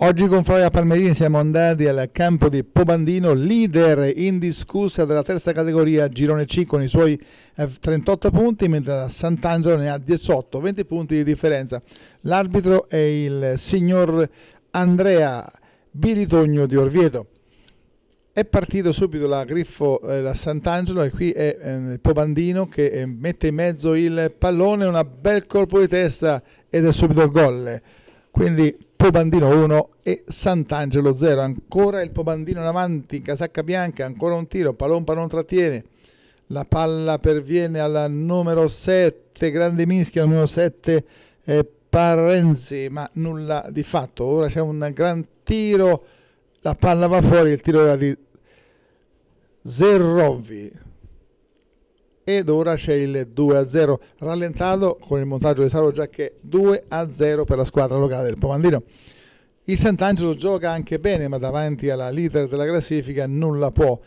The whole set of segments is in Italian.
Oggi con Floria Palmerini siamo andati al campo di Pobandino, leader indiscussa della terza categoria Girone C con i suoi 38 eh, punti, mentre la Sant'Angelo ne ha 18, 20 punti di differenza. L'arbitro è il signor Andrea Biritogno di Orvieto. È partito subito la Griffo, eh, la Sant'Angelo e qui è eh, Pobandino che eh, mette in mezzo il pallone, un bel colpo di testa ed è subito il gol. Quindi Pobandino 1 e Sant'Angelo 0. Ancora il Pobandino in avanti, in casacca bianca, ancora un tiro, Palompa non trattiene. La palla perviene al numero 7, grande mischia, numero 7 eh, Parenzi, ma nulla di fatto. Ora c'è un gran tiro, la palla va fuori, il tiro era di Zerrovi ed ora c'è il 2-0 rallentato con il montaggio di Saro già che 2-0 per la squadra locale del Pomandino. Il Sant'Angelo gioca anche bene ma davanti alla leader della classifica nulla può.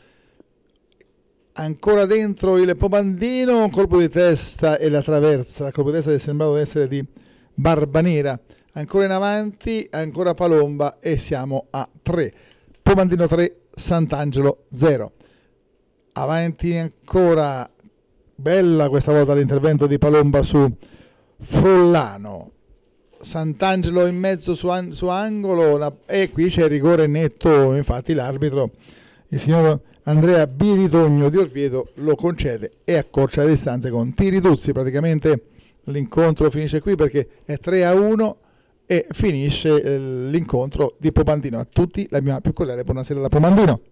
Ancora dentro il Pomandino, colpo di testa e la traversa, il colpo di testa che sembrava essere di Barbanera. Ancora in avanti, ancora Palomba e siamo a 3. Pomandino 3, Sant'Angelo 0. Avanti ancora Bella questa volta l'intervento di Palomba su Frullano. Sant'Angelo in mezzo su, an su angolo una... e qui c'è rigore netto, infatti l'arbitro, il signor Andrea Biritogno di Orvieto lo concede e accorcia le distanze con tiri duzzi, praticamente l'incontro finisce qui perché è 3 a 1 e finisce eh, l'incontro di Pomandino. A tutti la mia più cordiale buonasera da Pomandino.